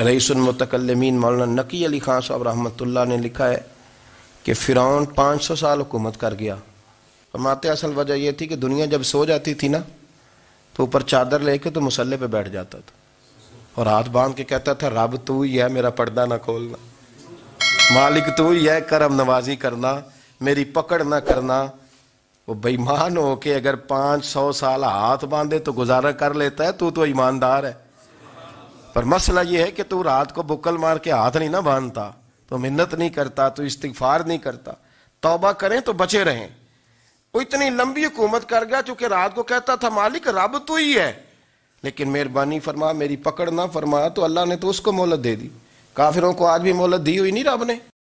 मतकलमीन मौलाना नकी अली खान साहब रहमत ने लिखा है कि फ़िरौन पाँच सौ साल हुकूमत कर गया फरमाते असल वजह यह थी कि दुनिया जब सो जाती थी ना तो ऊपर चादर लेके तो मसल्ले पे बैठ जाता था और हाथ बांध के कहता था रब तू ही है मेरा पर्दा ना खोलना मालिक तू ही है करम नवाजी करना मेरी पकड़ ना करना वो बेईमान हो के अगर पाँच सौ साल हाथ बांधे तो गुजारा कर लेता है तू तो ईमानदार है पर मसला यह है कि तू रात को बुकल मार के हाथ नहीं ना बांधता तो मिन्नत नहीं करता तो इस्तीफार नहीं करता तोबा करें तो बचे रहें वो इतनी लंबी हुकूमत कर गया चूंकि रात को कहता था मालिक रब तो ही है लेकिन मेहरबानी फरमा मेरी पकड़ ना फरमा तो अल्लाह ने तो उसको मोहलत दे दी काफिरों को आज भी मोहलत दी हुई नहीं रब ने